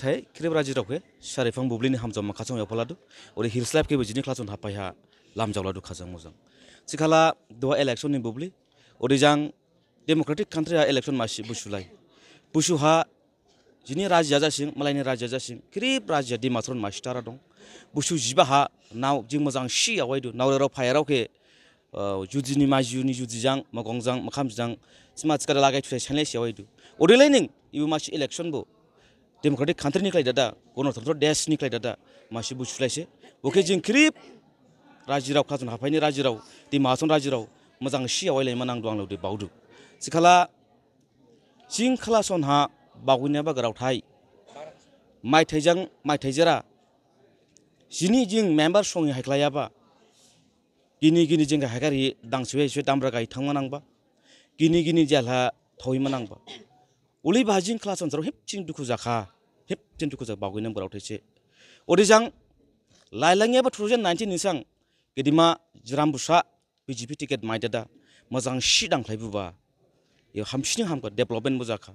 थै क्रेब राजी रावके सारिफां बुब्लिनि हामजाव माखाजों एवफालादो ओरै हिल्स लाइफ केबो जिनि क्लासन हाफायहा लामजावलादो खाजों मोजां सिखाला दहा इलेक्शननि बुब्लि ओरै जां डेम'क्रेटिक कान्ट्रिया इलेक्शन मासि बुसुलाय बुसुहा जिनि राजिया जासिं मालायनि राजिया जासिं क्रेब राजिया डिमाट्रन मास्टारा दं बुसु जीबा नाव जिं मोजां सि आवयदो नावरेराव फायारावके जुदिनि माजियुनि जुदिजां मगंजां मखामजिजां सिमा थिखारा लागाय थुसाय सानलाय सियावयदो ओरैलाय नों इबो मासि इलेक्शनबो डेमोक्रेटिक कान्ट्री निकलाय दादा गणतंत्र तो देश निकलाय दादा मासे बुसुलायसो ओके जों क्रिप राजि राव खाजन हाफायनि राजि राव दि माहाजन राजि राव मोजां सि आवायलायमोन आं दं दे बावदो सिखाला जिं खालासनहा बावैनाय बागारावथाय माइथायजों माइथायजेरा जिनि जिं मेम्बार सङै हायख्लायाबा गिनि गिनि जिंगा हायगारि दांसुयै सुयै दामब्रा गायथांमोन आंबा गिनि गिनि जेलहा थौयमोन आंबा उलि बाजिं क्लास अन्साराव हेबचिं दुखु जाखा हेबचिं दुखु जाखा बावगै नम्बराव थैसे अदिजां लाइलाङियाबो टु थावजेन्ड नाइन्टिन निसां गेदिमा जिरामबुसा बिजेपि टिकेट माइदादा मोजां सि दांख्लायबोबा इयाव हामसिनो हामखा डेभलपमेन्टबो जाखा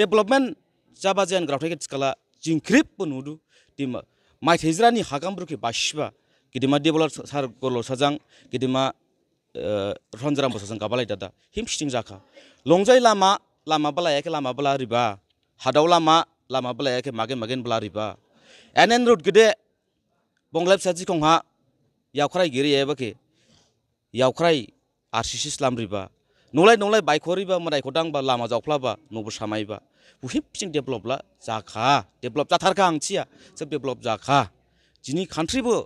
डेभलपमेन्ट जाबा जेन ग्रावथाय थिखाला जिंख्रिबबो नुदु दिमा माइथाइज्रानि हागामब्रुखि बासिबा गेदिमा डेभलप सार गरल' साजां गेदिमा रन्जराम बसाजों गाबालाय दादा हिम सिटिं जाखा लंजाय लामा लामा बलायाखै लामा बला रिबा हादाव लामा लामा बलायाखै मागेन मागेन बला रिबा एनेन रुट गदे बंग्लाब साथि खंहा यावख्राय गिरि एबाखि यावख्राय आरसिसि स्लाम रिबा नंलाय नंलाय बायखरिबा मोदायखौ दांबा लामा जावफ्लाबा न'बो सामायबा बुहेबसिं डेभेलपला जाखा डेभेलप जाथारखा आंथिया सोब डेभेलप जाखा दिनै कान्ट्रिबो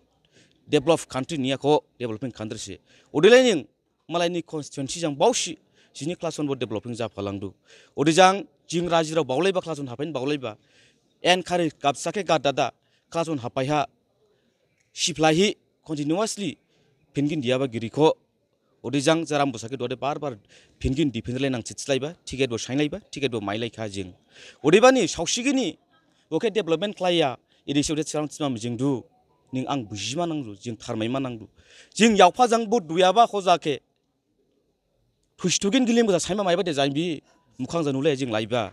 डेभेलप कान्ट्रिनियाखौ डेभेलपिं कान्ट्रिसि अदेलाय नों मालायनि कनस्टिटुवेन्सिजों बावसि जिनि क्लासन बो डेभलपिं जाफालांदु ओदिजां जिं राजिराव बावलायबा क्लासन हाफायन बावलायबा एनकारेज गाबसाखे गादादा क्लासन हाफायहा सिफ्लाहि कन्टिनिउवासलि फिनगिन दियाबा गिरिखौ ओदिजां जाराम बसाखे ददे बार बार फिनगिन दिफिनलाय नां चितस्लायबा टिकेटबो साइनलायबा टिकेटबो माइलायखा जिं ओदिबानि सावसिगिनि बखे डेभलपमेन्ट क्लाया इदिसौदे चिरां चिमाम जिंदु निं आं बुजिमा नांगौ जिं थारमायमा नांगौ जिं यावफाजांबो दुयाबा खजाखे 푸시토겐 길림보다 사이마 마이바데 자임비 무캉자 놀래 징 라이바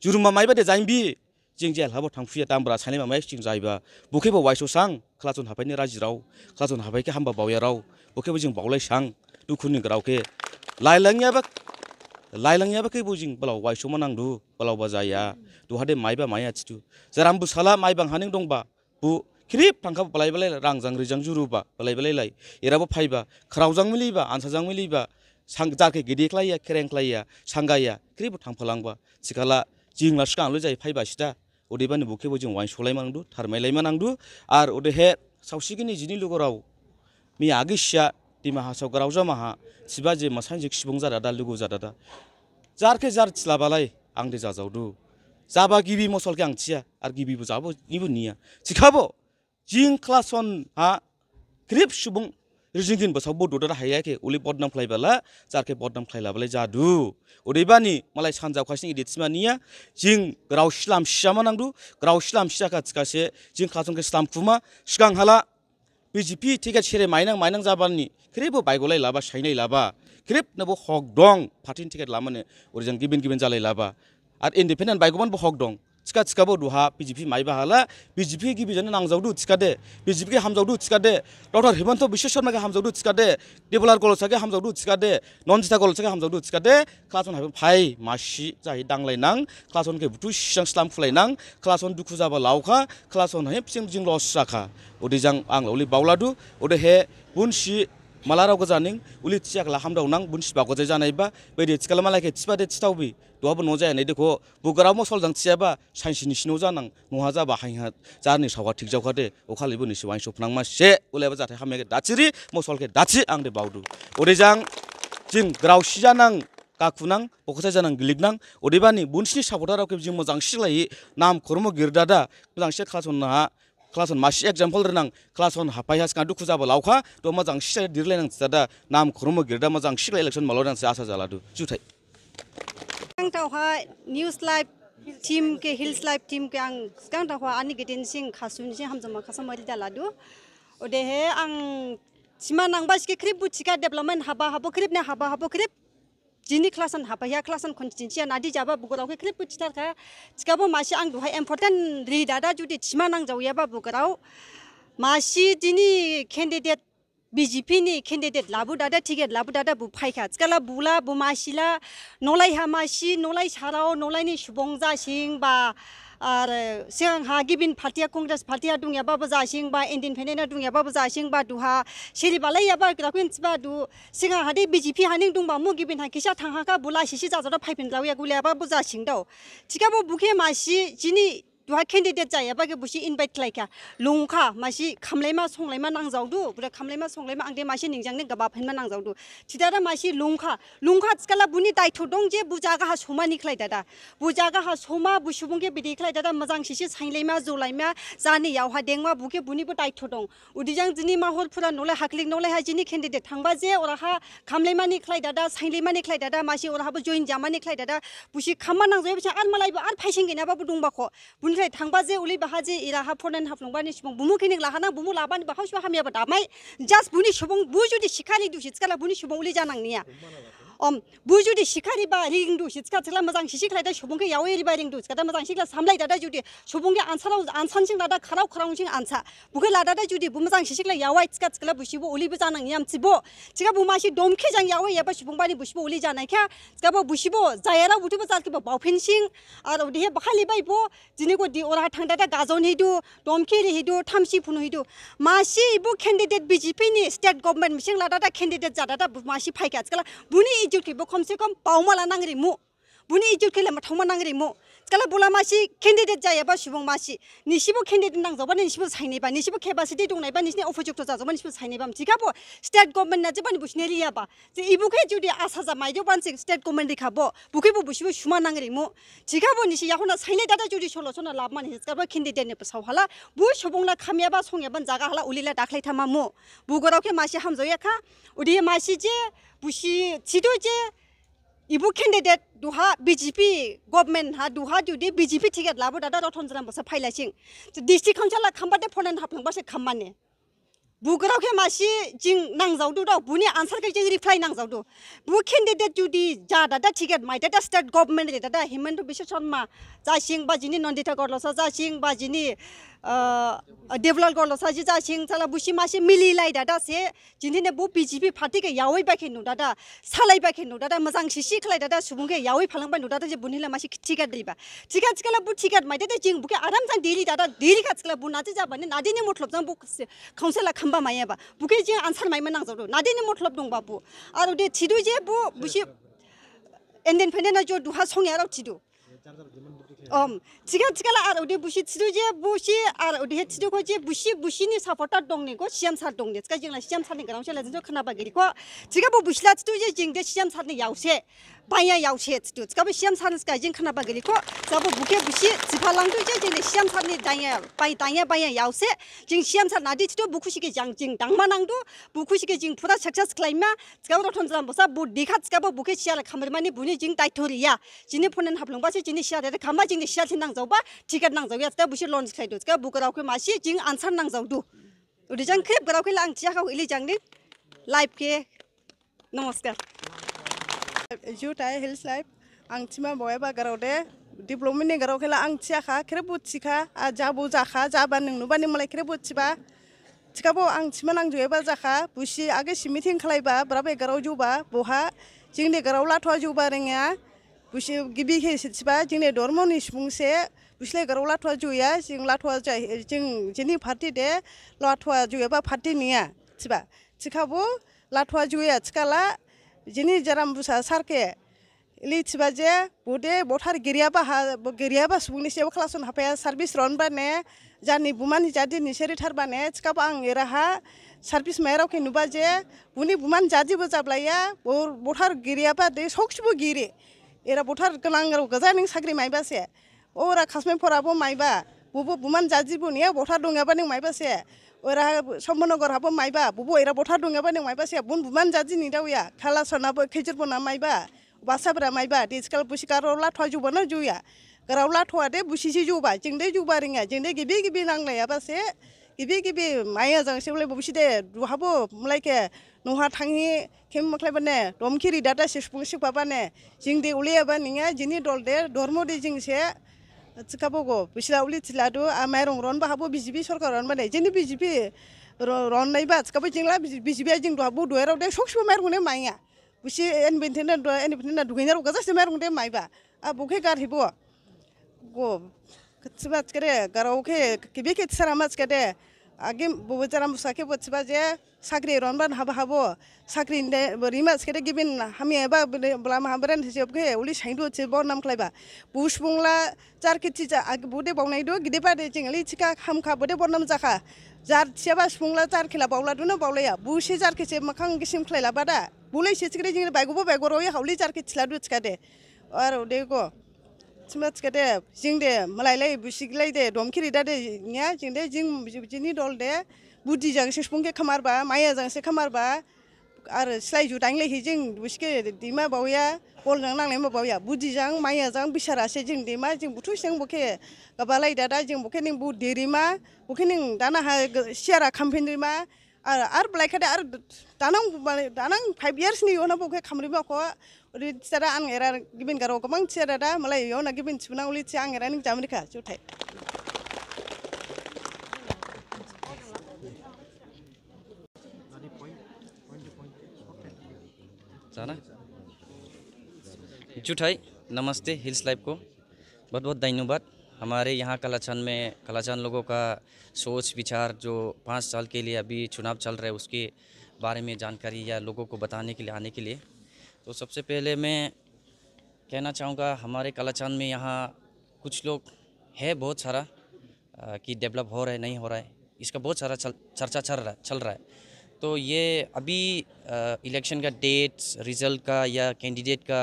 주름마 마이바데 자임비 징제 하버 탕푸야 담브라 사이마 마이 징 자이바 보케보 와이소 상 클라존 하바이니 라지라우 클라존 하바이케 함바 바우야라우 보케보 징 바울라이 상 두쿠니 그라우케 라일랑야바 लाइलंगयाबा कै बुजिं बलाव वाइसोमा नांदु बलावबा जाया दुहादे माइबा माया चितु जारामबु साला माइबां हानिं दंबा बु ख्रिब थांखा बलायबालाय रांजां रिजां जुरुबा बलायबालायलाय एराबो फायबा खारावजां मिलिबा आनसाजां मिलिबा जारखे गिदिख्लाया खेरेंख्लाया सांगाया क्रिबो थांफालांबा सिखाला जिंला सिगांल' जायो फैबासिदा उदैबानि बुखेबो जों वाइन सलायमानांदु थारमायलायमानांदु आर उदैहे सावसिगिनि जिनि लुगराव मि आगिसिया दिमाहा सावगाराव जामाहा सिबा जे मासांजिक सिबुं दा लुगु जादादा जारखे जार थिलाबालाय आंदे जाजावदु जाबा गिबि मसलखे आं थिया गिबिबो जाबो निबो निया सिखाबो जिं क्लासन हा ग्रिब सुबुं रिजिंथिन बसाव बड'दा हायाखै उलि बदनाम खालायबोला जारखे बदनाम खालायलाबोलाय जादु उदैबानि मालाय सानजावखासिनि इदितसिमानिया जिं ग्राव स्लाम सियामा नांदु ग्राव स्लाम सियाखा थिखासे जिं खाथनखे स्लाम खुमा सिगां हाला बिजेपि थिगा सेरे माइनां माइनां जाबानि ख्रेबो बायग'लाय लाबा सायनाय लाबा ख्रेबनोबो हक दं पार्टिनि टिकेट लामानो ओरै जों गिबिन गिबिन जालाय लाबा आरो इन्डिपेन्डेन्ट बायगौमानबो हक दं tika tikabo ruha BJP mai bahala BJP ki bijane nangjawdu tikade BJP ki hamjawdu tikade Dr Himanta Biswa Sharma ki hamjawdu tikade Develar College ki hamjawdu tikade Nonjita College ki hamjawdu tikade klason habi phai mashi jahi danglai nang klason ke butu sisang slam khulai nang klason dukhu jaba lauka klason he pising jing los rakha odijang ang lawli bauladu ode he bunshi mala rao gajaning uli tiak la hamrao nang bun sipa gojai janai ba be de tikala mala ke tipa de titau bi do bo no jai nei de ko bugarao mo sol dang tia ba sain sini sino janang no ha ja ba hain ha jar ni sawa thik jau khate o khali bu ni siwai sopnang ma se ule ba jathai hame ke dachiri mo sol ke dachi ang de baudu ore jang jing grau si janang কাকুনাং পকথায় জানাং গিলিগনাং ওদেবানি বুনসিনি সাপোর্টারাও কেবজি মোজাং সিলাই নাম খরম গিরদাদা মোজাং সেট খাসন্না klason masi example renang klason hapai has kan dukhu jabo lauka to ma jang sisa dirle nang sada nam khurmo girda ma jang sikla election malo nang asa jala du chuthai ang tawha news live team ke hills live team ke ang skang tawha ani gitin sing khasun sing hamjama khasama ri jala du ode he ang sima nang bas ke krip bu chika development haba habo krip ne haba habo krip jini klasan hapa ya klasan kon jinchi na di jaba bugrao ke khrip chita kha chikabo ma shi ang du hai important ri dada ju di chima nang jaw ya ba bugrao ma shi dini candidate BGP ni candidate labu dada tiket labu dada bu phai kha chikala bula bu ma shi la nolai ha ma shi nolai charao nolai ni shubong za sing ba ar siang hagi bin p a t i a kongres p a t i a dung ya baba za sing ba indin phenena dung ya baba za sing ba duha shiri balai ya ba krakwin s ba du singa hade bjp haning dung ba mu gi bin ha kisha thang ha ka bula s i shi za za da phai pin law ya gulia e ba bu za sing do chika bu bukhe ma shi jini दुहा candidate जाया बागे बुसि invite लाइका लंखा मासि खामलायमा संलायमा नांजावदु बुरा खामलायमा संलायमा आंदे मासी निंजांनो गबाब हेनमा नांजावदु थिदारा मासि लंखा लंखा आथिखाला बुनि दायथ' दं जे बुजा गाहा समा निख्लाय दादा बुजा गाहा समा बुसुबुंगे बिदिख्लाय दादा मोजां सिसि साइलायमा जौलायमा जानियावहा देंमा बुगे बुनिबो दायथ' दं उदिजां दिनि माहरफोरा नलाय हाखलिक नलाय हाजिनि केन्डिडेट थांबा जे ओराहा खामलायमा निख्लाय दादा साइलायमा निख्लाय दादा मासि ओराहाबो जइन जामा निख्लाय दादा बुसि खामा नांजायो बिसा आर मालायबो आर फाइसेंगेनाबाबो दंबाखो বুনিরে থাকবা যে উলি বাহা যে ইরা হাফরনেন হাফলংবানি সুবং বুমু কিনিক লাহানা বুমু লাবানি বাহাও সুবা হামিয়াবা দামাই জাস্ট বুনি সুবং বু যদি শিখানি দুশি কালা বুনি সুবং উলি জানাংনিয়া om bujudi shikari ba ring du shitska tsla mazang shishik la da s h u b u n g k e ya we ri ba ring du ska i da mazang shikla samlai da da judi s h u b u n g k e ansala wu ansan sing h la da k a r a u k a r a u sing h ansa b u k e la da da judi bu mazang shishik la ya wa i tska i tsla bu s h i b u oli bu z a n a n g yam t h i b o t s i k a bu ma shi dom k e jang ya we ya ba s h u b u n g ba ni bu s h i b u oli janai kha ska i b u bu s h i b u z a y a r a utu b u zal ki ba bau phen sing h a da u d i he bakhali bai bo jini ko di ora t a n g da da gajon hi du dom khe ri hi du t a m s h i p u n u hi du ma shi bu candidate bjp ni state government mising h la da da candidate ja da da bu ma shi p a i ka tsla i k bu ni ijukibo komsi kom paumala nangri mu buni ijukile matoma nangri mu kala bula masi kendede jaya ba shibong masi ni shibo kendede nang zoba ni shibo saini ba ni shibo keba sidi dong nai ba ni shini ofo jukto zazo ni shibo saini ba mtika bo stead gomen na jiba ni bush neli ya ba zi ibu ke judi asa za mai jiba ni stead gomen di kabo buke bo bushibo shuma nangri mu tika bo ni shi yahu na saini dada judi sholo shona lab mani hiz kaba kendede ni pesa wala bu shobong na kamia ba song ya ban zaga hala ulila dakhlai tama mu bu gorau ke masi ham zoya ka udi masi je busi situ je ibu candidate duha BJP government ha duha jude BJP ticket labo dada rothon jana bosa phaila sing district council la khamba de phonen haphlang basa khammane बुगराव के मासि जिं नांजावदो दाव बुनि answer के जिं reply नांजावदो बु candidate जुदि जादा दा टिकेट माइ दा स्टेट गभर्नमेन्ट दा हिमन्त बिश्व शर्मा जासिं बाजिनि नन्दिता गरलसा जासिं बाजिनि d e v l o p golo sa ji ja sing c a l a bushi ma shi mili lai da da se jin i ne b u bjp i p a t i ke yawai ba ke nu da da salai ba ke nu da da majang shi shi khlai da da subung h ke yawai p a l a n g ba nu da da je bunhila ma shi t i g a dri ba t i g a t i kala bu t i g a t ma d a d a jing bu ke a d a m s a n d i r i da da d i r i k a t i kala bu na ji ja ba ne na ji ne motlop z a n g bu kese c o u n c se la k a m b a ma y a ba bu ke jing a n s a e r mai ma nang zo na ji ne motlop dong ba bu aro de t i d u je bu bushi enden p e n d e na jo duha song ya r o t i d u um chiga chiga la ar 바야 야우쳇도 잡아 시험산스가 이제 하나 바글이고 잡아 부케 부시 지팔랑도 이제 이제 시험산이 다야 바이 다야 바야 야우세 지금 시험산 나디치도 부쿠시게 장징 당만랑도 부쿠시게 지금 부다 착착스 클라이마 잡아 돈자람 보사 부 리카츠가 부 부케 시알 카메라만이 분이 징 다이토리야 지니 포넨 합롱바시 지니 시아데 감바 징 시알 신당 잡아 티켓 낭 잡아 잡아 부시 론스 클라이도 잡아 부크라고 마시 징 안산 낭 잡두 우리 장크 부라고 랑 지하고 일리 장네 라이프게 जुटाय hills life आंथिमा बया बागाराव दे डेभलपमेन्टनि गाराव खेला आं थियाखा खेरे बथिखा जाबो जाखा जाबा नोंनोबानि मालाय खेरे बथिबा थिखाबो आं थिमा नांजोबा जाखा बुसि आगे सिमिथिं खालायबा ब्रा बेगाराव जौबा बहा जोंनि गाराव लाथ'आ जौबा रोङा बुसि गिबि हेसिबा जोंनि धर्मनि सुबुंसे बुसलाय गाराव लाथ'आ जौया जों लाथ'आ जों जोंनि पार्टि दे लाथ'आ जौयाबा पार्टि नङा थिबा थिखाबो लाथ'आ जौया थिखाला बिदिनो जाराम बुसा सारके लिथिबा जे बुदे बथार गिरियाबा हा गिरियाबा सुबुंनि सायाव खालासन हाफाया सार्भिस रनबा ने जानि बुमानि जादि निसेरि थारबा ने थिखाब आं एराहा सार्भिस मायरावखे नुबा जे बुनि बुमानि जादिबो जाब्लाया बथार गिरियाबा दे सखसिबो गिरि एरा बथार गोनां गोजा नों साख्रि मायबासे अरा खासमेफोराबो मायबा बबो बुमानि जादिबो ने बथार दङाबा नों मायबासे ওরা সমনগর হাবো মাইবা বুবো এরা বঠা ডুঙাবা নেই মাইবা সে বোন বুমান জাজি নি খেলা খালা সনাবো খেজুর বোনা মাইবা বাসাবরা মাইবা বুসি বুসিকারও থা জুবো না জুয়া গারাও লাঠোয়া দে বুসিসি জুবা জিংদে জুবা রিঙা জিংদে গিবি গিবি নাংলায়াবা সে গিবি গিবি মাইয়া জং সেবলে বুসি দে দুহাবো মলাইকে নহা থাঙি খেম মখলাইবানে দমখিরি দাদা সে বুসি পাবানে জিংদে উলিয়াবা নিঙা জিনি দল দে ধর্ম দে জিংসে tsika bogo bisira uli tilado amai rong ron ba habo bijibi sorkar ron ba nei jeni bijibi ron nei ba tsika bo jingla bijibi jing do habo do erau de sok sok mai rong ne mai ya bisi en bintena do en bintena do genya ro gaza se mai rong de mai ba a bo ke gar hibo go ktsibat kare garau ke kibike tsara mats kade আগে ববেচারা সাকে বলছিবা যে সাকরি রনবান হাবা হাবো সাকরি রিমাস কেটে গিবিন হামি এবার Blum হামবেন হিসেবকে উলি সাইডু হচ্ছে বর নাম খাইবা বুস বুংলা চার কেটি আগে বুদে বাউনাই দু গিদে পাদে চিংলি চিকা খামখা বুদে বর নাম জাখা যার সেবা সুংলা চার খেলা বাউলা দুনো বাউলাইয়া বুসে চার কেছে মাখাং গিসিম খাইলাবা দা বুলাই সেচিকে জিং বাইগুবো বাইগরও হাউলি চার কেছিলা দুচকা দে আর ওদে smachkade jingde malailai busiglai domkhiri dade nya jingde jing jini dolde budi jang sespungke khamarba maya jang se khamarba आरो स्लाइजु दांलायखि जों बिसोरखौ दैमा बावया बलजों नांनाय माबावया बुदिजों माइयाजों बिसारासे जों दैमा जों बुथु सिं बखे गाबालाय दादा जों बखे नों बहुद देरिमा बखे नों दाना हा सियारा खामफिनरिमा आरो आरो ब्लायखादो आरो दानां दानां फाइभ इयार्सनि उनाव बखे खामरिमाखौ जुठाई नमस्ते हिल्स लाइफ को बहुत बहुत धन्यवाद हमारे यहाँ कलाचंद में कलाचंद लोगों का सोच विचार जो पाँच साल के लिए अभी चुनाव चल रहे उसके बारे में जानकारी या लोगों को बताने के लिए आने के लिए तो सबसे पहले मैं कहना चाहूँगा हमारे कालाचांद में यहाँ कुछ लोग है बहुत सारा कि डेवलप हो रहा है नहीं हो रहा है इसका बहुत सारा चल, चर्चा चल रहा चल रहा है तो ये अभी इलेक्शन का डेट्स रिज़ल्ट का या कैंडिडेट का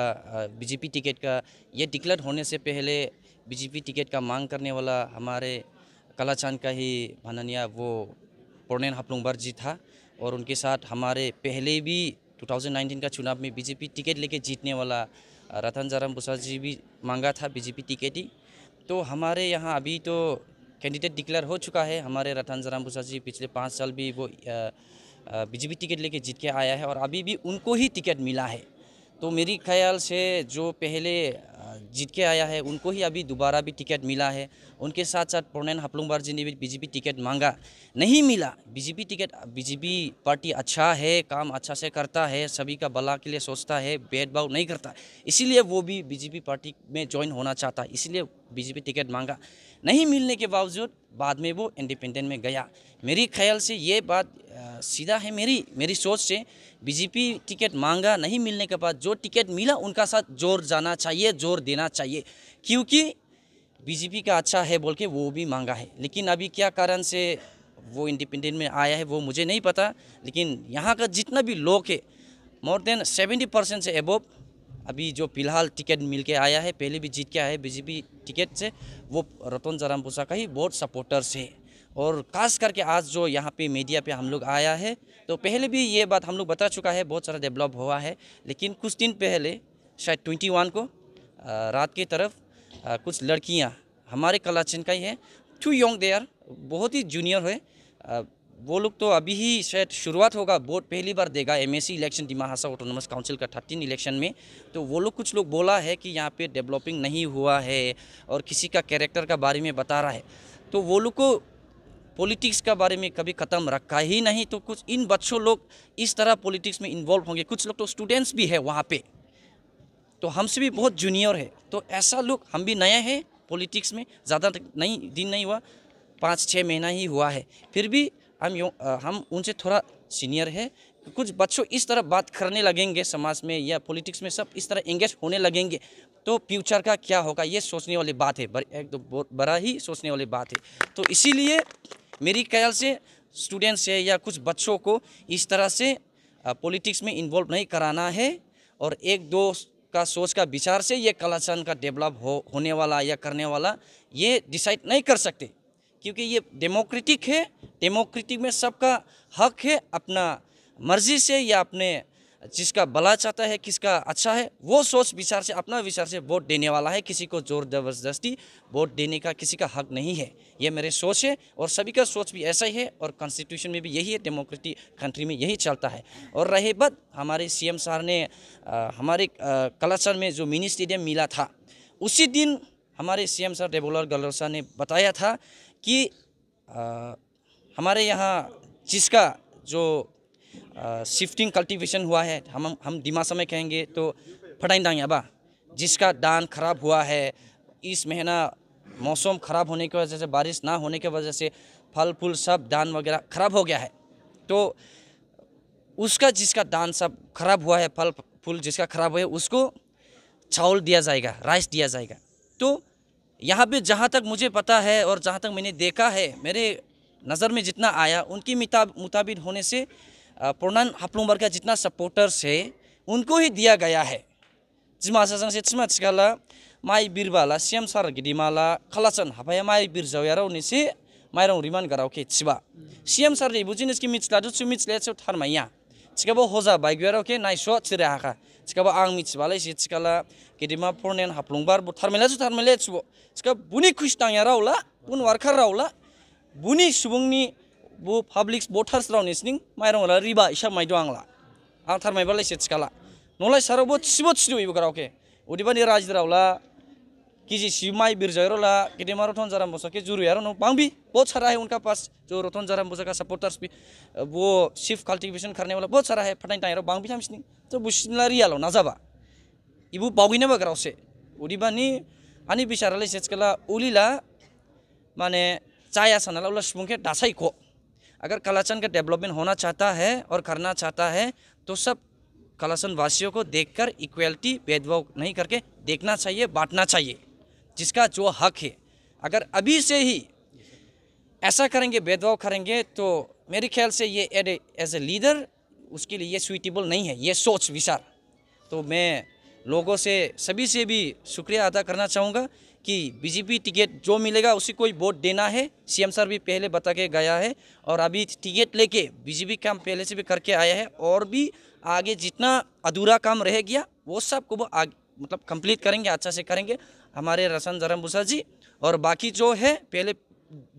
बीजेपी टिकट का ये डिक्लेयर होने से पहले बीजेपी टिकट का मांग करने वाला हमारे कलाचांद का ही माननीय वो पूर्णेन हपलुंग जी था और उनके साथ हमारे पहले भी 2019 का चुनाव में बीजेपी टिकट लेके जीतने वाला रतन जाराम बोसा जी भी मांगा था बीजेपी टिकट ही तो हमारे यहाँ अभी तो कैंडिडेट डिक्लेयर हो चुका है हमारे रतन जाराम बोसा जी पिछले पाँच साल भी वो बीजेपी टिकट लेके जीत के आया है और अभी भी उनको ही टिकट मिला है तो मेरी ख्याल से जो पहले जीत के आया है उनको ही अभी दोबारा भी टिकट मिला है उनके साथ साथ प्रणयन हपलुंगवार जी ने भी बीजेपी टिकट मांगा नहीं मिला बीजेपी टिकट बीजेपी पार्टी अच्छा है काम अच्छा से करता है सभी का भला के लिए सोचता है भेदभाव नहीं करता इसीलिए वो भी बीजेपी पार्टी में ज्वाइन होना चाहता है इसीलिए बीजेपी टिकट मांगा नहीं मिलने के बावजूद बाद में वो इंडिपेंडेंट में गया मेरी ख्याल से ये बात सीधा है मेरी मेरी सोच से बीजेपी टिकट मांगा नहीं मिलने के बाद जो टिकट मिला उनका साथ जोर जाना चाहिए जोर देना चाहिए क्योंकि बीजेपी का अच्छा है बोल के वो भी मांगा है लेकिन अभी क्या कारण से वो इंडिपेंडेंट में आया है वो मुझे नहीं पता लेकिन यहाँ का जितना भी लोग है मोर देन सेवेंटी परसेंट से एबोव अभी जो फिलहाल टिकट मिल के आया है पहले भी जीत के आया है बीजेपी टिकट से वो रतन जरामपुसा का ही बहुत सपोर्टर्स है और खास करके आज जो यहाँ पे मीडिया पे हम लोग आया है तो पहले भी ये बात हम लोग बता चुका है बहुत सारा डेवलप हुआ है लेकिन कुछ दिन पहले शायद ट्वेंटी वन को रात की तरफ कुछ लड़कियाँ हमारे कलाचिन का ही है टू यंग देयर बहुत ही जूनियर है वो लोग तो अभी ही शायद शुरुआत होगा वोट पहली बार देगा MSc election Dima Hasao autonomous council का थर्टीन इलेक्शन में तो वो लोग कुछ लोग बोला है कि यहाँ पे डेवलपिंग नहीं हुआ है और किसी का कैरेक्टर का बारे में बता रहा है तो वो लोग को पॉलिटिक्स का बारे में कभी ख़त्म रखा ही नहीं तो कुछ इन बच्चों लोग इस तरह पॉलिटिक्स में इन्वॉल्व होंगे कुछ लोग तो स्टूडेंट्स भी है वहाँ पर तो हमसे भी बहुत जूनियर है तो ऐसा लोग हम भी नए हैं पॉलिटिक्स में ज़्यादा नहीं दिन नहीं हुआ पाँच छः महीना ही हुआ है फिर भी हम यो हम उनसे थोड़ा सीनियर है कुछ बच्चों इस तरह बात करने लगेंगे समाज में या पॉलिटिक्स में सब इस तरह इंगेज होने लगेंगे तो फ्यूचर का क्या होगा ये सोचने वाली बात है बर, एक तो बड़ा ही सोचने वाली बात है तो इसीलिए मेरी ख्याल से स्टूडेंट्स है या कुछ बच्चों को इस तरह से पॉलिटिक्स में इन्वॉल्व नहीं कराना है और एक दो का सोच का विचार से ये कलाचरण का डेवलप हो होने वाला या करने वाला ये डिसाइड नहीं कर सकते क्योंकि ये डेमोक्रेटिक है डेमोक्रेटिक में सबका हक है अपना मर्जी से या अपने जिसका भला चाहता है किसका अच्छा है वो सोच विचार से अपना विचार से वोट देने वाला है किसी को जोर जबरदस्ती वोट देने का किसी का हक नहीं है ये मेरे सोच है और सभी का सोच भी ऐसा ही है और कॉन्स्टिट्यूशन में भी यही है डेमोक्रेटिक कंट्री में यही चलता है और रहे बद हमारे सीएम सर ने आ, हमारे कलाचर में जो मिनी स्टेडियम मिला था उसी दिन हमारे एम सर डेबोलर गलोसा ने बताया था कि आ, हमारे यहाँ जिसका जो शिफ्टिंग कल्टीवेशन हुआ है हम हम दिमाशा में कहेंगे तो फटाइन डांग अबा जिसका दान खराब हुआ है इस महीना मौसम ख़राब होने की वजह से बारिश ना होने की वजह से फल फूल सब दान वगैरह खराब हो गया है तो उसका जिसका दान सब खराब हुआ है फल फूल जिसका खराब हुआ है उसको चावल दिया जाएगा राइस दिया जाएगा तो यहाँ पे जहाँ तक मुझे पता है और जहाँ तक मैंने देखा है मेरे नज़र में जितना आया उनकी मुताबिक होने से पूर्णान हाप्लुमर का जितना सपोर्टर्स है उनको ही दिया गया है जिमासाजों से तिमा थिखाला माइ बिरबाला सियाम सार हफाया माई हाफाया माइ बिरजावयारावने से मायरों रिमान गाराव के थिबा सियाम सार मिचला जो मिचले Thar थारमाया chikabo hoja baigwero ke naiso chire haka chikabo ang mi chibale si chikala kedima pornen haplungbar bu tharmela chu tharmela chu chika buni khush tangya raula bun warkar raula buni subungni bu public voters raw nisning mairong la riba isa maido angla ang tharmaibale si chikala nolai sarobo chibo chido ibo karaoke udibani rajdraula किसी सीमाई रोला किनेमा रोथन जरा मोसा के जुरु यारो no पांग बहुत सारा है उनका पास जो रोथन जरा मोसा का सपोर्टर्स भी वो सिर्फ कल्टिवेशन करने वाला बहुत सारा है फटाई टाइम बांग भी हमसनी तो बुसला रियालो ना जाबा इबू बावगीने बगराव से उड़ीबानी आनी लेस सेचकला उलीला माने चाया सनाला उला सुबुं के दासाई को अगर कलाचन का डेवलपमेंट होना चाहता है और करना चाहता है तो सब कलासन वासियों को देखकर इक्वलिटी भेदभाव नहीं करके देखना चाहिए बांटना चाहिए जिसका जो हक है अगर अभी से ही ऐसा करेंगे भेदभाव करेंगे तो मेरे ख्याल से ये एड एज ए लीडर उसके लिए ये सुइटेबल नहीं है ये सोच विचार तो मैं लोगों से सभी से भी शुक्रिया अदा करना चाहूँगा कि बीजेपी टिकट जो मिलेगा उसी कोई वोट देना है सीएम सर भी पहले बता के गया है और अभी टिकट लेके बीजेपी काम पहले से भी करके आया है और भी आगे जितना अधूरा काम रह गया वो सब को वो आगे मतलब कंप्लीट करेंगे अच्छा से करेंगे हमारे रसन धर्मभूषा जी और बाकी जो है पहले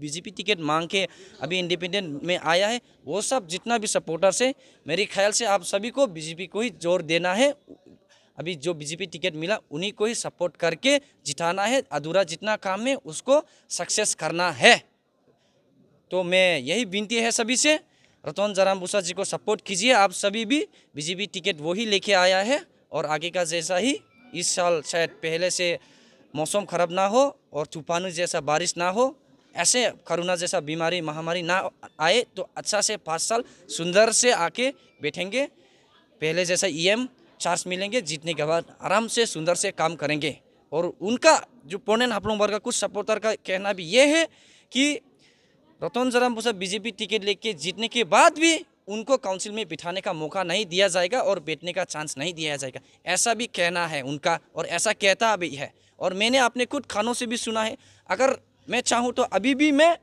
बीजेपी टिकट मांग के अभी इंडिपेंडेंट में आया है वो सब जितना भी सपोर्टर्स है मेरे ख्याल से आप सभी को बीजेपी को ही जोर देना है अभी जो बीजेपी टिकट मिला उन्हीं को ही सपोर्ट करके जिताना है अधूरा जितना काम है उसको सक्सेस करना है तो मैं यही विनती है सभी से रतन जराम भूषा जी को सपोर्ट कीजिए आप सभी भी बीजेपी टिकट वही लेके आया है और आगे का जैसा ही इस साल शायद पहले से मौसम ख़राब ना हो और तूफान जैसा बारिश ना हो ऐसे करोना जैसा बीमारी महामारी ना आए तो अच्छा से पाँच साल सुंदर से आके बैठेंगे पहले जैसा ईएम e चार्ज मिलेंगे जीतने के बाद आराम से सुंदर से काम करेंगे और उनका जो पोनेंट आप लोग वर्ग का कुछ सपोर्टर का कहना भी ये है कि रतन जराम साहब बीजेपी टिकट लेके जीतने के बाद भी उनको काउंसिल में बिठाने का मौका नहीं दिया जाएगा और बैठने का चांस नहीं दिया जाएगा ऐसा भी कहना है उनका और ऐसा कहता भी है और मैंने अपने खुद खानों से भी सुना है अगर मैं चाहूँ तो अभी भी मैं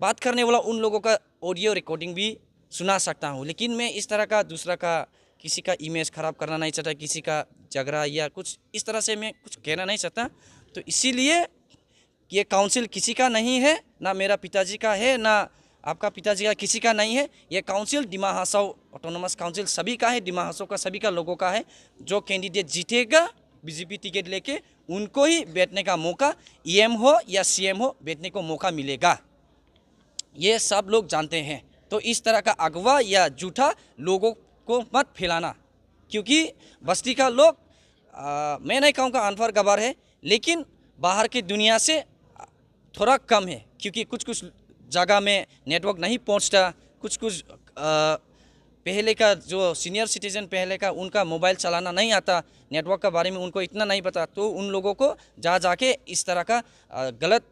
बात करने वाला उन लोगों का ऑडियो रिकॉर्डिंग भी सुना सकता हूँ लेकिन मैं इस तरह का दूसरा का किसी का इमेज ख़राब करना नहीं चाहता किसी का झगड़ा या कुछ इस तरह से मैं कुछ कहना नहीं चाहता तो इसीलिए ये काउंसिल किसी का नहीं है ना मेरा पिताजी का है ना आपका पिताजी का किसी का नहीं है ये काउंसिल दिमा हासाओ ऑटोनोमस काउंसिल सभी का है दिमा का सभी का लोगों का है जो कैंडिडेट जीतेगा बीजेपी टिकट लेके उनको ही बैठने का मौका ईएम e हो या सीएम हो बैठने को मौका मिलेगा ये सब लोग जानते हैं तो इस तरह का अगवा या जूठा लोगों को मत फैलाना क्योंकि बस्ती का लोग आ, मैं नहीं कहूँगा अनफर गबार है लेकिन बाहर की दुनिया से थोड़ा कम है क्योंकि कुछ कुछ जगह में नेटवर्क नहीं पहुँचता कुछ कुछ आ, पहले का जो सीनियर सिटीजन पहले का उनका मोबाइल चलाना नहीं आता नेटवर्क के बारे में उनको इतना नहीं पता तो उन लोगों को जा जाके इस तरह का गलत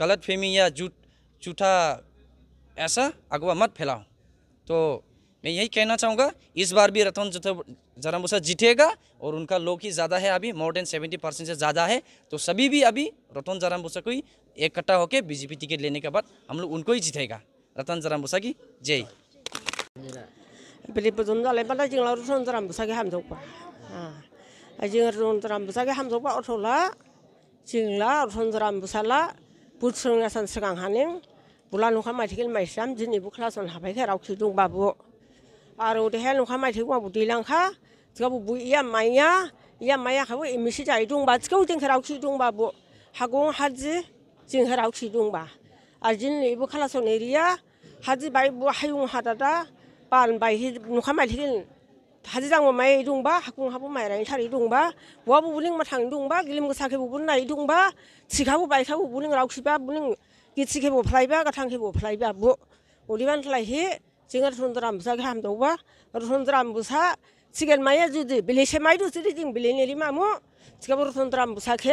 गलत फहमी या झूठ झूठा ऐसा अगवा मत फैलाओ तो मैं यही कहना चाहूँगा इस बार भी रतन जरामूसा जीतेगा और उनका लोग ही ज़्यादा है अभी मोर देन सेवेंटी परसेंट से ज़्यादा है तो सभी भी अभी रतन जरामूसा को ही इकट्ठा होकर बीजेपी टिकट लेने के बाद हम लोग उनको ही जीतेगा रतन जरामूसा की जय 빌리보존 달래 바다 징라 루선 사람 무사게 함족 봐. 아. 징라 루선 사람 무사게 함족 봐 어솔라. 징라 루선 사람 무살라. 부츠릉에 산 시강 하는 불안 누가 마티길 마이샴 진이 부클라선 하바이게 라우키 중 바부. 아로 우리 해 누가 마티고 부디랑 카. 제가 부부 이야 마이야. 이야 마이야 하고 이미시 자이 중 바. 지금 우딩 라우키 중 바부. 하고 하지 징 라우키 중 바. 아진 이부 클라선 에리아 하지 바이부 하용 하다다 빤바이누카마티긴하지장뭐마이둥바학궁하부마이라니차리둥바와부부링마탕둥바길림그사케부분나이둥바지가부바이카부부링라우시바부링기치케부플라이바가탕케부플라이바부우리만플라이히징어손드람무사게함도바손드람무사지겔마야주디빌리셰마이도쓰리딩빌리네리마모지가부손드람무사케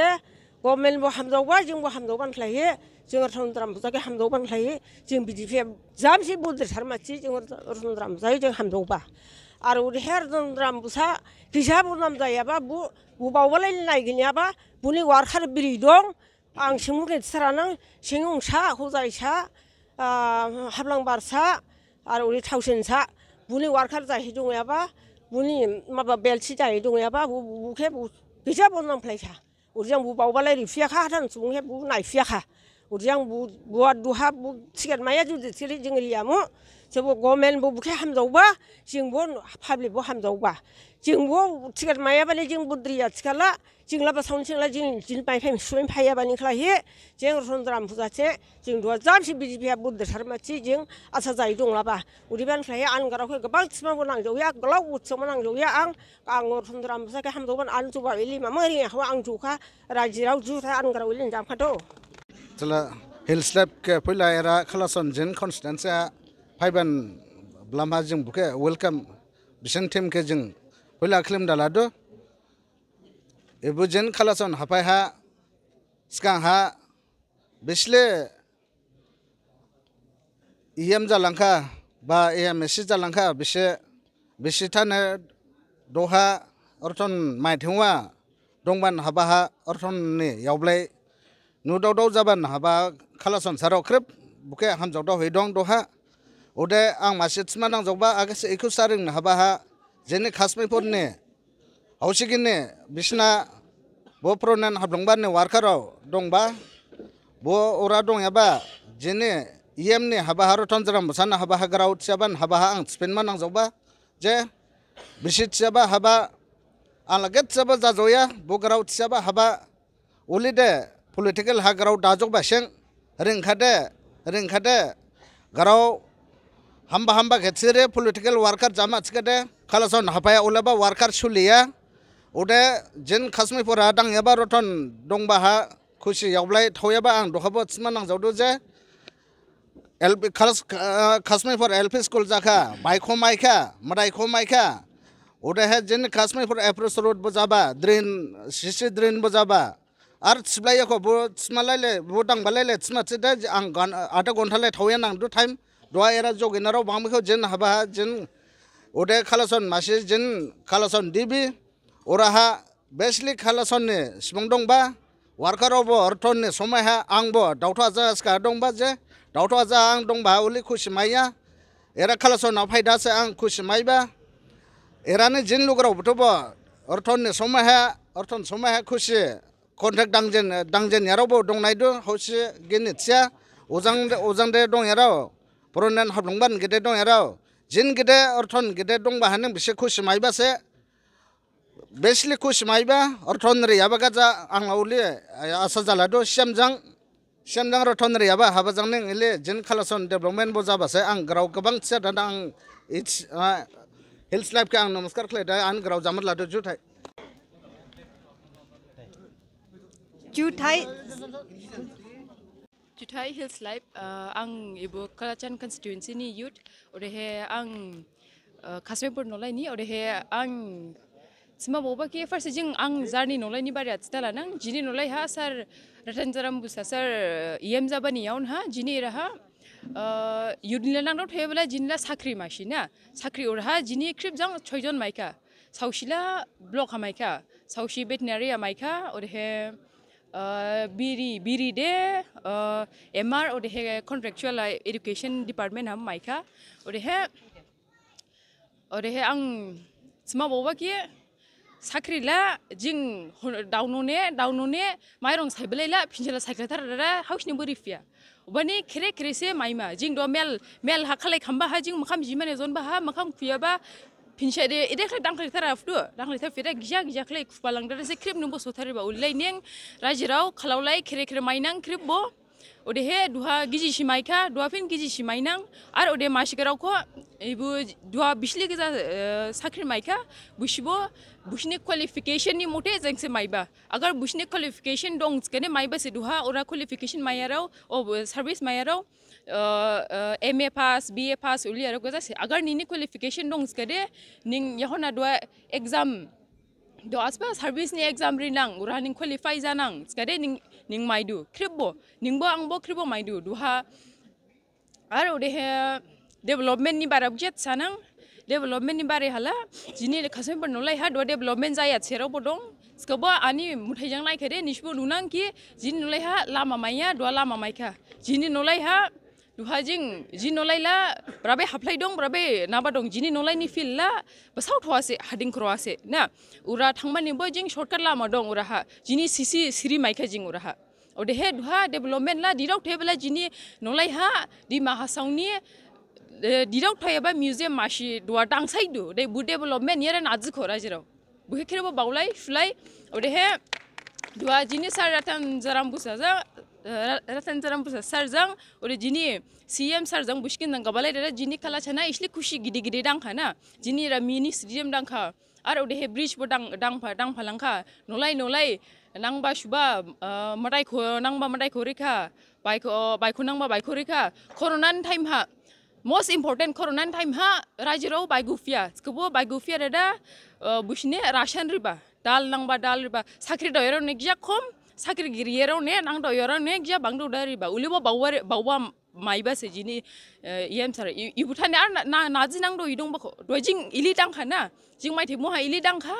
गभर्नमेन्ट बो हामजावबा जोंबो हामजावबानो खालायो जों रतनद्राम बुजाखै हामजावबानो खालायो जों बिदिफे जामसे बद्रिसार माथि जों रतनद्राम बुजायो जों हामजावबा आरो ओरैहाय रतनद्राम बुसा फैसा बदनाम जायाबा बु बबावबालाय नायगिनायाबा बुनि वारखार बिरि दं आं सिमुरनि सारानां सिङुंसा हजायसा हाबलां बारसा आरो ओरै थावसेनसा बुनि वारखार जाहै दङयाबा बुनि माबा बेलसि जाहै दङयाबा बुखे फैसा बदनाम खालायसा uriyang bu paubalari fiyakaa xa tansi bu nai fiyakaa uriyang bu wadu xa bu tshigat maya tshigat jingiliyamu xebu go meni bu buke hamza uba xeeng bu xabli जोंबो टिकेट मायाबानो जोंबो द्रिया थिखाला जोंलाबा सावन जोंला जों बिदिनो बायफाय सुबायनो फायाबानिख्लायो जों रन्ध्राम फुजासे जों दहा जाबसे बिजेपिया बुद्रसार माथि जों आसा जायो दंलाबा उदैबानिफ्राय आं गारावखौ गोबां थिमाबो नांजौया गोलाव उथियावबो नांजौया आं आं रन्ध्राम फुजाखौ हामदौमोन आं जौबा इलिमा मोरियाखौ आं जौखा राजिराव जुथा आं गाराव इलिन जामखाथ' जेला हिल्स लेब फैला एरा खालासन जेन कनस्टेन्सआ फाइबान ब्लामा जों बुके वेलकाम बिसोर टिमखौ जों হইলা খলিম ডালা দ এবু জেন খালাসন হাপাই হা স্কা হা বিশলে ইয়াম জা লঙ্কা বা ইয়াম মেসি জা লঙ্কা বিশে বিশে থানে দোহা অর্থন মাই ঠুয়া ডংবান হাবা হা অর্থন নে ইয়াবলাই নু দাও দাও জাবান হাবা খালাসন সারো ক্রিপ বুকে হাম জাও দাও হই ডং দোহা ওদে আং মাসে চিমা जेने खास में पोरने औसी किने बिस्ना बो प्रोनन हबलंगबार ने वारखरो डोंगबा बो ओरा डोंग याबा जेने ईएम ने हबा हारो टनजरा मसन हबा हगरा उठ सेबन हबा हा अंग स्पेन मन जोंबा जे बिसित सेबा हबा आ लगत सेबा जा जोया बो गरा उठ सेबा हबा ओलिदे पॉलिटिकल हगराउ डाजोक हमबा हमबा खालासन हाफाया उलाबा वार्कार सुलिया उदे जिन खासमिफोरा दांयाबा रतन दंबाहा खुसियावलाय थावयाबा आं दहाबो थिमा जे एलपी खास खासमिफोर एलपी स्कूल जाखा बाइखौ माइखा मदाइखौ माइखा उदेहे जिन खासमिफोर एप्रोस रोड बजाबा ड्रेन सिसि ड्रेन बजाबा आरो थिब्लायखौ बो थिमालायले बो दांबालायले थिमा थिदे आं आधा घन्टालाय थावया टाइम दहा एरा जगिनाराव बांबैखौ जिन हाबा जिन ওটা খালাসন মাসে জিন খালাসন দিবি ওরা হা বেসলি খালাসন নে সিমং দংবা ওয়ার্কার অব অর্থন নে সময় হা আংব দাউথ আজা আজকা দংবা যে দাউথ আজা আং দংবা উলি খুশি মাইয়া এরা খালাসন অফাইদাসে আং খুশি মাইবা জিন যেন লোকের অবটব অর্থন নে সময় হা অর্থন সময় হা খুশি কন্ট্রাক্ট দাংজেন দাংজেন এরাও বউ দংনাই দু হৌসি গেন ওজাং ওজাং দে দং এরাও পুরনেন হাবলংবান গেদে দং এরাও जिन गिदे अर्थन गिदे दंबा हन बिसे खुश माइबा से बेसले खुश माइबा अर्थन रे याबा जा आं आवले आसा जाला दो श्यामजं श्यामजं अर्थन रे याबा हाबा जं ने इले जिन खलासन डेवलपमेंट बो जाबा से आं ग्राव गबां से दा आं इट्स हिल्स लाइफ के आं नमस्कार खले दा आं ग्राव जामर लादो Chuthai Chuthai Chuthai Hills Live uh, ang ibu Kalachan constituency ni youth orehe ang uh, Kasmepur nolai ni orehe ang sima boba ki first jing ang zarni nolai ni bari atstala nang jini nolai ha sar ratan jaram busa sar em jabani yaun ha jini raha union নাংরাও থাকবেলা জিনিলা সাকরি মাসি না সাকরি ওরহা জিনি ক্রিপ যাং ছয়জন মাইকা সাউসিলা ব্লক হামাইকা সাউসি ভেটেনারি মাইকা ওরহে biri biri de mr ode he contractual education department ham maika ode he ode he ang sma bowa ki sakri la jing dauno ne dauno ne mairong saibelai la pinjala saikla tar ra house ni buri fia obani khere khere se maima jing do mel mel hakhalai khamba ha jing makham jimane zon ba ha makham khuya ba pinche de eh, ide khle dang khle taraf du dang khle tafira gija gija khle kupalang dare se krim numbo sothare ba ulai neng rajirao khalau lai khre khre mainang krim bo ode he duha giji shimai kha duha fin giji shimai nang ar ode mashikara ko ibu duha bisli giza eh, sakri mai kha bushibo bushne qualification ni mote jeng se mai ba agar bushne qualification dong skene mai ba se duha ora qualification mai rao o oh, service mai rao M A pass B A pass उली अरे गोजा अगर निनी qualification Dong करे निंग यहाँ ना दो exam दो आसपास सर्विस ने एग्जाम री नांग उरा निंग क्वालिफाई जानांग करे निंग निंग माइदु क्रिबो निंगबो आंगबो क्रिबो माइदु दुहा आरो उदेहे डेभलपमेंट नि बारा बुजेत सानांग डेभलपमेंट नि बारे हाला जिनि खासेमफोर नुलाय हा दो डेभलपमेंट जाया सेरावबो दं स्कोबो आनि मुथाइजों नायखादे निसबो नुनांगि जिनि नुलाय हा लामा माया दो लामा मायखा जिनि नुलाय हा duha jing ji nolai la brabe haplai dong brabe naba dong jini nolai ni fil la basau thwa se hading kro se na ura thangmani bo jing shortcut la ma dong ura ha jini sisi siri mai kha jing ura ha ode he duha development la dirau thebla jini nolai ha di maha sauni dirau thayaba museum mashi dua tang sai du de bu development yere nazi khora jero bu khirbo baulai flai ode he dua jini sar ratam jaram busa ja Ratan sir ओरै दिनै C M sir सारजों बुस्किनजों गाबालायदो दिनै खाला साना इसलि खुसि गिदिर गिदिर दांखाना दिनै मिनिस्ट्रिजों दांखा आरो ओरैहाय ब्रिजबो दां दांफा दांफालांखा नलाय नलाय नांबा सुबा मादायखौ नांबा मादायखौ रैखा बायखौ बायखौ नांबा बायखौ रैखा कर'नानि टाइमहा most important corona time ha rajiro by gufia skubo by gufia da bushne ration riba dal nang ba dal riba sakri doiro nekja kom ने य नदर ने गिया गि बङ्दौदा उवा मैले जिनी यम सारुठ नाजि नादौ यी दोब जिङ इलिङ ना जिङ मै महा इली दका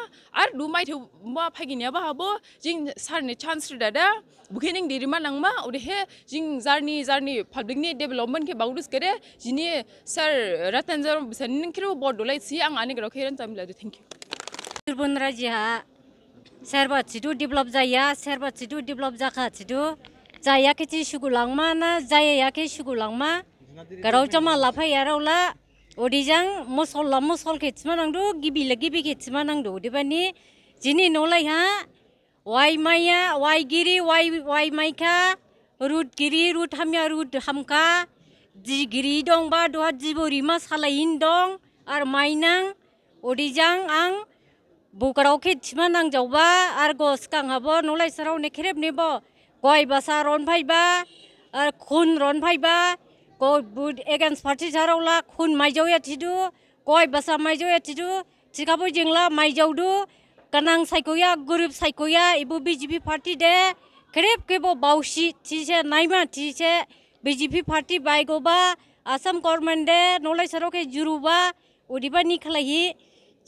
दु मै मु फैन हो जिङ सार नै चान्स रुदा दा बुखे न देमा नङमा जार पब्लिक डेभलपमेन्टको बाउने सार आं नदल अब आग्र खादे थ्याङ र राजा सोरबा थिदु डेभलप जाया सोरबा थिदु डेभलप जाखाथिदु जायाखैथि सुगुलांमा ना जायाखै सुगुलांमा गाराव जमा लाफाया रावला उदैजों मसला मसल खेथिमा नांदो गिबिला गिबि खेथिमा नांदो उदैबानि जिनि न'लायहा वाइ माइया वाइगिरि वाइ वाइ माइखा रुदगिरि रुद हामिया रुद हामखा दिगिरि दं बा दहा दिबरि मा सालायिन दं आरो माइनां उदैजों आं বুকারাও খেটিমা নাংজাওবা আর গস কাংহাবো নলাই সারাও নেখেরেব নেব গয় বাসা রন ফাইবা আর খুন রন ফাইবা গয় বুড এগেন্স পার্টি সারাওলা খুন মাইজাও এটিদু গয় বাসা মাইজাও এটিদু ঠিকাবো জেংলা মাইজাওদু কানাং সাইকয়া গরিব সাইকয়া ইবো বিজেপি পার্টি দে খেরেব কেবো বাউসি ঠিসে নাইমা ঠিসে বিজেপি পার্টি বাইগোবা আসাম গভর্নমেন্ট দে নলাই সারাও কে জুরুবা উদিবা নিখলাই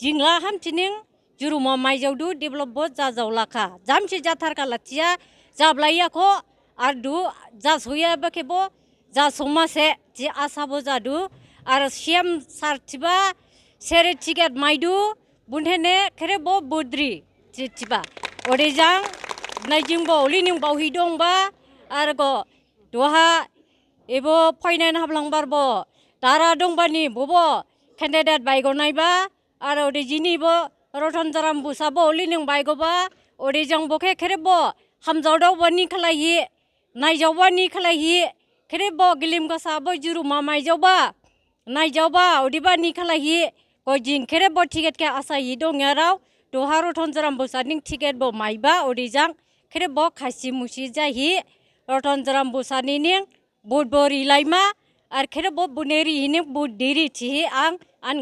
জিংলা হামচিনিং जुरुमा माइजावदु डेभलपबो जाजावलाखा जामसे जाथारखा लाथिया जाब्लायाखो आरो दु जासयाबाखेबो जासमासे जे आसाबो जादु आरो सेम सारथिबा सेरेथिगेट माइदु बुन्थेने खेरेबो बद्रि जेथिबा अरेजां नायजिंबो अलिनिं बावहैदोंबा आरो ग दहा एबो फैनाय हाबलांबारबो दारा दंबानि बबो केन्डिडेट बायगनायबा आरो अदे जिनिबो रोटन जराम बुसा बो ओली निंग बाई को बा ओडी जंग खेरे बो हम जोड़ो बनी खलाई खेरे बो गिलिम का साबो जुरु मामाई जो बा नहीं जो बा ओडी खेरे बो ठीक है क्या आसा ये दो न्यारा दो हार रोटन जराम बुसा निंग ठीक है बो माई बा ओडी खेरे बो खासी मुशी जा ही जराम बुसा नी निंग बोट बोरी लाई खेरे बो बुनेरी ही निंग बोट डेरी ची ही आंग आंग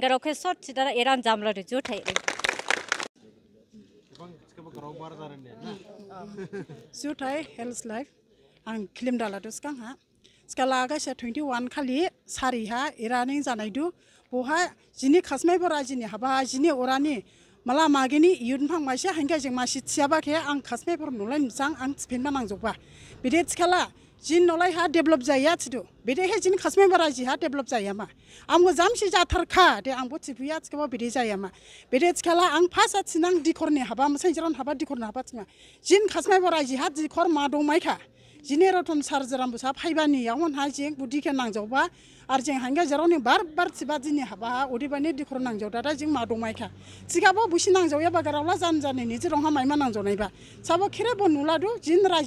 एरान जामला रिजू ठहरे karobar dharan ne. Su thai health life ang klim dala dus 21 खाली sari हा iranin zanai du. Bu ha jini khasmai bora jini haba jini orani mala magini yun phang ma sha hanga jing आं shi chaba ke जिन नलाय हा develop जाया आथिदु बिदिहाय जिन खासमे बारा जिहा develop जाया मा आंबो जामसि जाथारखा दे आंबो थिफुयो आथिखालाव बिदि जाया मा बिदि आथिखाला आं फार्स्ट आथिनां दिखरनि हाबा मोसांजिरान हाबा दिखरनि हाबा आथिना जिन खासमे बारा दिखर मा दं माइखा jinero ton sar jaram bu sa phaibani yawon ha jing budi ke nang jaw ba ar jing hanga jaron ni bar bar chiba jin ni ha ba odi ba ne dikhor nang jaw tata jing ma do mai kha chika bo bu sinang jaw ya ba garaw la jan jan ni ji rong nang nai ba nula do ha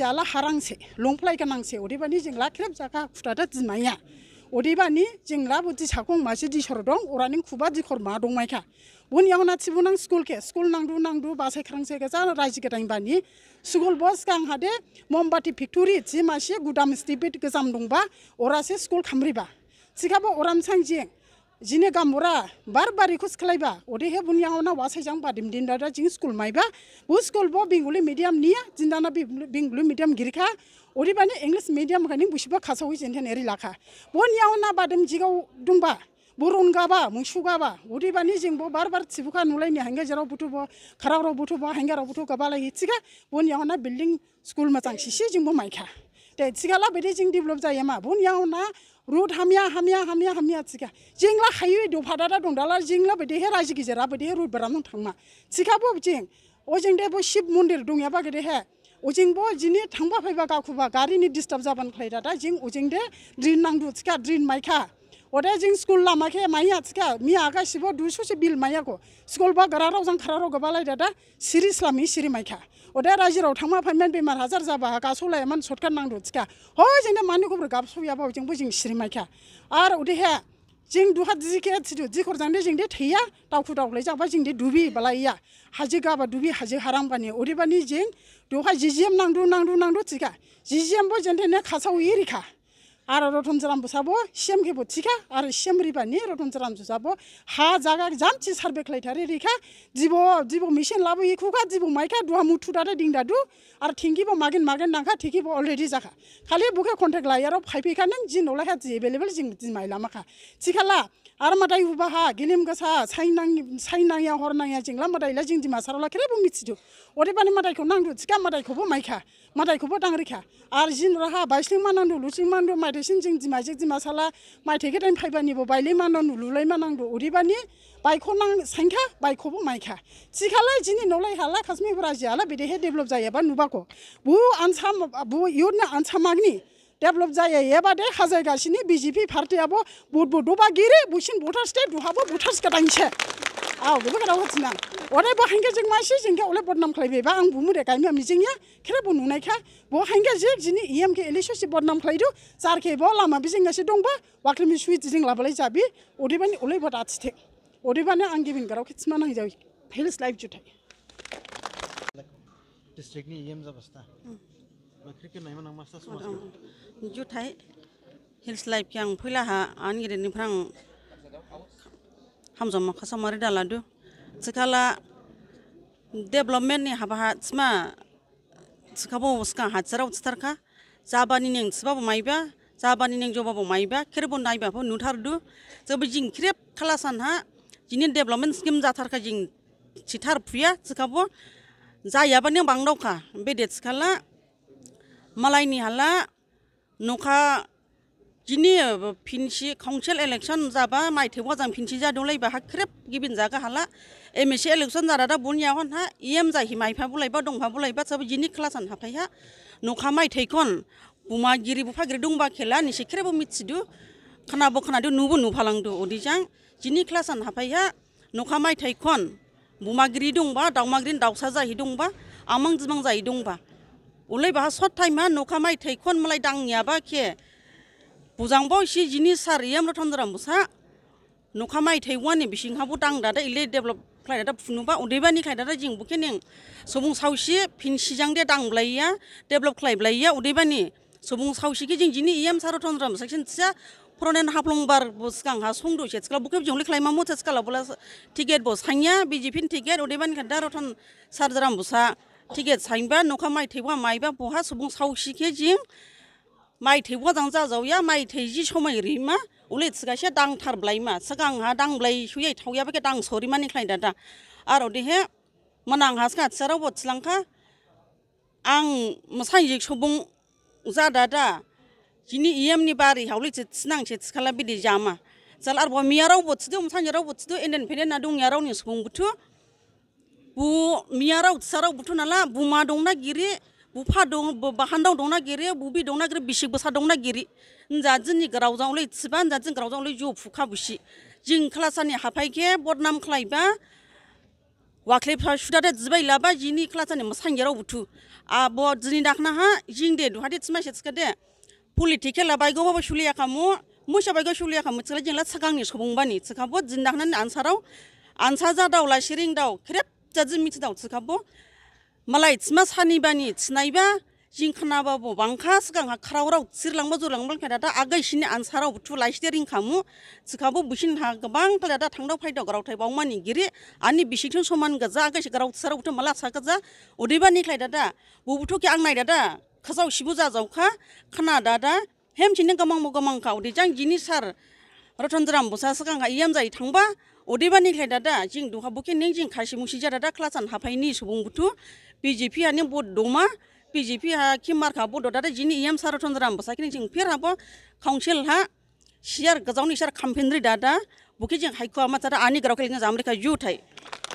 ya harang se long nang se odi jing la ya odi jing la bu ning khuba bun yang chibunang school ke school nangdu nangdu nang du ba se khrang se ke cha rai ji ke dang ba ni school boss kang ha mombati victory ji ma she gudam stipit ke sam dung ba ora se school khamri ba chika ba oram sang ji jine ga mura bar bari khus khlai ba ode he bun yang na wa se jang ba dim din da da jing school mai ba bu school bo binguli medium niya jindana bi binguli medium giri kha ori ba ni english medium khani bu shi ba khasa hui jin den eri la kha bun yang na dung ba burun gaba mushu gaba uri bani jing bo bar bar sibuka nulai ni hangge jero butu bo khara ro butu bo hangge ro butu gaba la hitsiga bon yang na building school ma chang shishi jing bo mai kha te tsiga la bede jing develop ja yema bon yang na road hamya hamya hamya hamya tsiga jing la khayu do phada da dong dala jing la bede he raji gi jera bede road baram thangma tsiga bo jing o jing de bo ship mundir dong yaba ge de he उजिंगबो जिनि थांबा faba गाखुबा गारिनि disturb जाबानो फैदा दा जिं उजिंदे ड्रिन नांगौ थिखा ड्रिन माइखा अदे जों स्कुल लामाखे माइ आथिखा मि आगासिबो दुइ ससे बिल माइयाखौ स्कूल बा गरा रावजों खारा राव गबालाय दादा सिरि स्लामि सिरि माइखा अदे राजिराव थांमा फाइमेन बेमार हाजार जाबा गासौलायामोन सटकान नांदो थिखा हय जोंना मानि गोब्रो गाबसौयाबा जोंबो जों सिरि माइखा आरो उदैहा जों दुहा दिजिखे एटिटिउड जिखर जांदे जों थैया दावखु दावलाय जाबा जों दे दुबि बालाया हाजो गाबा दुबि हाजो हारांबानि अदेबानि जों दुहा जिजिएम नांदु नांदु नांदु थिखा जिजिएमबो जों दे खासाव आरो जराम रथनजरामबो साबो सेमखेबो थिखा आरो सेमरिबानि जराम साबो हा जागा जामथि सारबे खालायथारि रिखा जिबो जिबो मिशन लाबो इखुखा जिबो माइखा दुहा मुथुदादो दिंदादु आरो थिंगिबो मागिन मागिन नांखा थिखिबो अलरेडि जाखा खालि बुखे कन्टेक्ट लायारो आरो फाइफैखा नों जिनावलायखा जि एभेलेबेल जि माइला लामाखा थिखाला आरो मादाय उबाहा गिलिम गोसा सायनां सायनाया हरनाया जेंला मादायला जों दिमा सारावला खेरेबो मिथिदो अदेबानि मादायखौ नांदो थिखा मादायखौबो माइखा मादायखौबो दांरिखा आरो जिन राहा बायस्लिं मानांदो मानदो मानांदो माइथायसिन जों दिमा जे दिमा साला माइथायखौ दाइन फायबानिबो बायलै मानांदो लुलाय मानांदो अदेबानि बायखौ नां सायखा बायखौबो माइखा थिखालाय जिनि न'लाय हाला काश्मीर जियाला बिदिहाय डेभेलप जायाबा नुबाखौ बु आनसा बु इयुरना आनसा मागनि डेवलप जाए ये बदे बि बीजेपी पार्टी अब बुट बुटोबा गिरि बुसिन बुथार्सदे बुथार्स गादांसे आव बेबो गादाव हथिनां अरे बो हांगे जों बदनाम खालायबायबा आं बुमुरे गायनो मिजिंया बो नुनायखा बो हंगे जे जी इम के एलि सी बदनाम खालायदो जारखे बो लामा बिजिंगासो दंबा वाख्लिमि सुइट जिं लाबालाय जाबि अदेबानि अले बद आथिथे अदेबानि आं गिबिन गाराव खिथिमा नांजाव life Chuthai jutai hills life yang pula ha an gede ni prang hamzam khasamari daladu sekala development ni haba ha tsma skabo ska ha tsara utstarka zabani ning tsbabo maiba zabani ning jobabo maiba kerbon naiba ho nuthardu jobi jing krep khalasan ha jini development scheme jatarka jing chitar phuya skabo जायाबा नों बांदावखा बे देटस खाला मालायनि हाला नखा दिनै फिनसि council election जाबा माइथायाव जों फिनसि जादोंलायबा हा ख्रेब गिबिन जागा हाला एम एस सि इलेक्सन जादा बुनियाव हा एम जाहि माइफा बुलायबा दंफा बुलायबा सब दिनै क्लासान हाबथाया नखा माइथायखन बुमागिरि बुफागिरि दंबा खेला निसे ख्रेबो मिथिदो खोनाबो खोनादो नुबो नुफालांदो अदिजां दिनै क्लासान हाबथाया नखा माइथायखन बुमागिरि दंबा दाउमागिरि दाउसा जाहि दंबा आमां दिमां जाहि दंबा উলাই বাহা সৎ টাইমা নৌকা মাই থাইখন মালাই দাংনিয়াবা কে বুজাংব ইসি জিনি সার ইয়ামরা থামদারা মুসা নৌকা মাই থাইওয়ানি বিসিংহাবো দাংদাদা ইলে ডেভেলপ খাইদাদা ফুনুবা উदैबानि खायदादा जोंबो केनें सुबुं सावसि फिन सिजांदे दांब्लाइया डेभेलप खालायब्लाइया उदैबानि सुबुं सावसिखि जों जिनि इएम सारो थन्द्राम सेक्सनसिया फरनेन हाफ्लंबार बुसगां हा संदो सेसकला बुके जोंलै खायमा मथासकला बोला टिकेट बो सांया बिजेपिनि टिकेट उदैबानि खायदा रथन सारजाराम बुसा ที่เกิดสังเวยนุกงข้าไม่ถือว่าไม่บ้านผู้หาสมบูรณ์สูงสิ่งจริงไม่ถือว่าต้องจะรู้ยังไม่ถือยี่ชั่วไม่รีมโอุลิศกดเสียดังทาร์บเลยมะสกังหาดังเลยช่วยทั่วยาไปก็ดังสูรีมันนี่ใครได้ด่าอารมณดีเหรอมันนังหาสกัดสารวัตรสังข์อังมาใช้ยี่ชั่วโมงจะได้ด่าทีนี้ยามนี่ไปรีฮาเลจะสังเชิดสกัลบิดจามะสารวัตรมีอะไรมณ์วดตรสุดมันใช้ยารบัตรสุดเอ็นเดนเพนน่าดุงยารวัตรสมบูรณ์ทั่ว बु मियाराव साराव बुथुनाला बुमा दंना गिरि बुफा दं बाहान्दाव दंना गिरि बुबि दंना गिरि बिसि बोसा दंना गिरि होनजाजोंनि ग्रावजावलै थिबा होनजाजों ग्रावजावलै जौ फुखा बुसि जों क्लासानि हाफायखे बदनाम खालायबा वाख्लेफ्रा सुदादा जिबाय लाबा जिनि क्लासानि मोसांगेराव बुथु आब' दिनै दाखनाहा जिं दे दुहादे थिमासे थिखादे पलिटिकेला बायगौबाबो सुलियाखामु मोसाबायगौ सुलियाखामु थिखाला जोंला सागांनि सबंबानि थिखाबो दिनै दाखनानै आनसाराव आनसा जादावला सिरिं दाव खेरेब जों मिथिदावथि खाबो मालाय मा सानैबानि थिनायबा जिंखानाबा बबांखा सिगांहा खारावराव सिरलांबा जुरलांबा खायदा आगैसिनि आनसाराव थुलाइसिदे रिंखामु सिखाबो बिसिनहा गोबां खायदा थांदाव फायदाव गाराव थाइबाव मानिगिरि आंनि बिसिजों समान गोजा आगैसि गाराव सारावथ' माला सा गोजा उदैबानि खायदा बबोथ'खि आं नायदा खाजाव सिबो जाजावखा खाना दादा हेमसिनो गमां गमांखा उदैजों जिनि सार रतनजराम बसा सिगांहा इयाम जायो थांबा अदेबानिखाय दादा जों दखाबखे नों जों खासि मुसिजा दादा क्लासान हाफायनि सुबुंबोथ' बि जे पियानो बड दमा बि जे पिया खिमारखा बड दादा जिनि इ एम सारचन्द्रा बसाखिनि जों फेर हाबो काउन्सिल हा सियार गोजावनि सियार खामफेन्द्रि दादा बखे जों हाइकआ मा दादा आनि गारावखै जों जामरिखा जुथाय